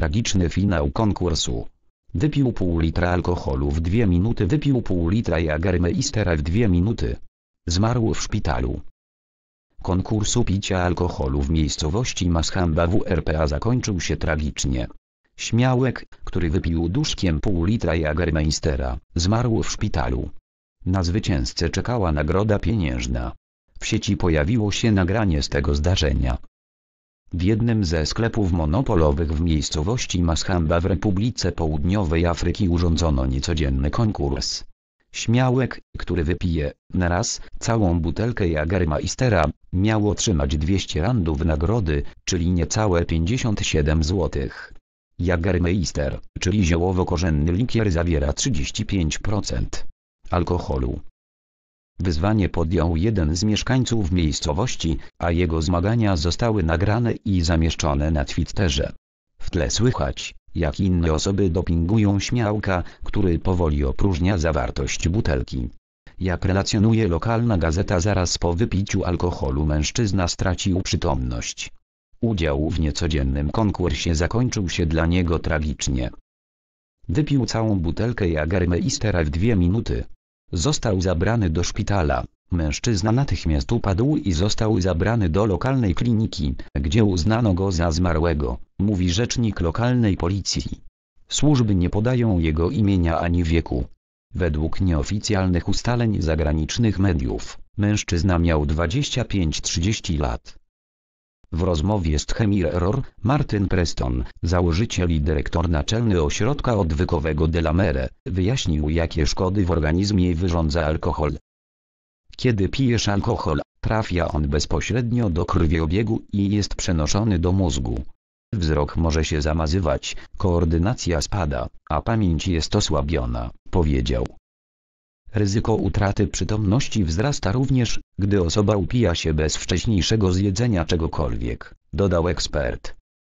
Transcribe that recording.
tragiczny finał konkursu. Wypił pół litra alkoholu w dwie minuty, wypił pół litra Jagermeistera w dwie minuty. Zmarł w szpitalu. Konkursu picia alkoholu w miejscowości Maschamba w zakończył się tragicznie. Śmiałek, który wypił duszkiem pół litra Jagermeistera, zmarł w szpitalu. Na zwycięzcę czekała nagroda pieniężna. W sieci pojawiło się nagranie z tego zdarzenia. W jednym ze sklepów monopolowych w miejscowości Maschamba w Republice Południowej Afryki urządzono niecodzienny konkurs. Śmiałek, który wypije, naraz, całą butelkę Jagermeistera, miał otrzymać 200 randów nagrody, czyli niecałe 57 zł. Jagermeister, czyli ziołowo-korzenny likier zawiera 35% alkoholu. Wyzwanie podjął jeden z mieszkańców miejscowości, a jego zmagania zostały nagrane i zamieszczone na Twitterze. W tle słychać, jak inne osoby dopingują śmiałka, który powoli opróżnia zawartość butelki. Jak relacjonuje lokalna gazeta zaraz po wypiciu alkoholu mężczyzna stracił przytomność. Udział w niecodziennym konkursie zakończył się dla niego tragicznie. Wypił całą butelkę jagermeistera w dwie minuty. Został zabrany do szpitala. Mężczyzna natychmiast upadł i został zabrany do lokalnej kliniki, gdzie uznano go za zmarłego, mówi rzecznik lokalnej policji. Służby nie podają jego imienia ani wieku. Według nieoficjalnych ustaleń zagranicznych mediów, mężczyzna miał 25-30 lat. W rozmowie z Chemiror, Martin Preston, założyciel i dyrektor naczelny ośrodka odwykowego Delamere, wyjaśnił jakie szkody w organizmie wyrządza alkohol. Kiedy pijesz alkohol, trafia on bezpośrednio do krwiobiegu i jest przenoszony do mózgu. Wzrok może się zamazywać, koordynacja spada, a pamięć jest osłabiona, powiedział. Ryzyko utraty przytomności wzrasta również, gdy osoba upija się bez wcześniejszego zjedzenia czegokolwiek, dodał ekspert.